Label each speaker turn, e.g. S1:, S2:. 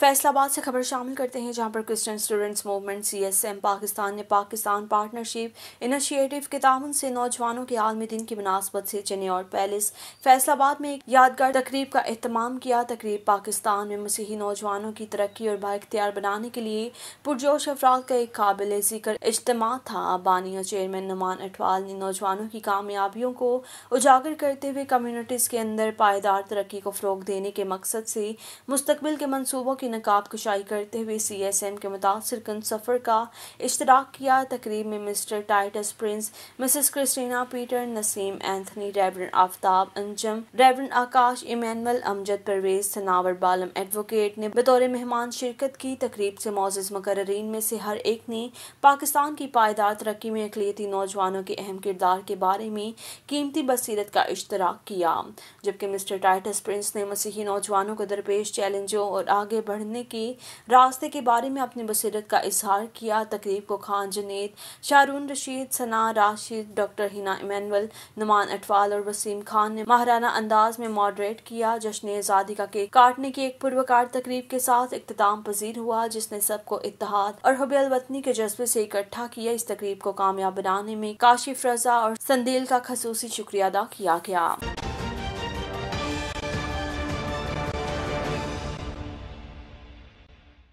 S1: फैसलाबाद से खबर शामिल करते हैं जहां पर Christian students movement C S M Pakistan ने पाकिस्तान पार्टनरशिप इनिशिएटिव के ताउन से नौजवानों के आलमी दिन की मुनासबत से और पैलेस फैसलाबाद में एक यादगार तकरीब का अहतमाम किया तकरीब पाकिस्तान में मसीही नौजवानों की तरक्की और बाख्तियार बनाने के लिए पुरजोश अफराद का एक काबिल जिक्र इज्तम था बानिया चेयरमैन नुमान अटवाल ने नौजवानों की कामयाबियों को उजागर करते हुए कम्यूनिटीज़ के अंदर पायदार तरक्की को फ़रोग देने के मकसद से मुस्तबिल के मनसूबों की नकाब कशाई करते हुए सी एस एम के मुतासर कन सफ़र का इश्तराक किया तकरीब में mister Titus Prince missus Christina Peter Naseem Anthony reverend Aftab Anjum reverend Akash Emmanuel Amjad Parvez Tanawar Balam advocate ने बतौर मेहमान शिरकत की तकरीब से मोजिज मुकर्रीन में से हर एक ने पाकिस्तान की पायदार तरक्की में अकलीती नौजवानों के अहम किरदार के बारे में कीमती बसीरत का इश्तराक किया जबकि मिस्टर टाइटस प्रिंस ने मसीही नौजवानों को दरपेश चैलेंजों और आगे बढ़ बढ़ने के रास्ते के बारे में अपनी बसीरत का इजहार किया तकरीब को Khan Janet Sharon Rashid Sana Rashid doctor Hina Emmanuel Numan Atwal और वसीम खान ने महाराना अंदाज में मॉडरेट किया जश्न आज़ादी का केक काटने की एक पुरवकार तकरीब के साथ इख्ताम पजीर हुआ जिसने सबको इतिहाद और हब वतनी के जज्बे से इकट्ठा किया इस तकरीब को कामयाब बनाने में काशिफ रजा और संदील का खसूसी शुक्रिया अदा किया गया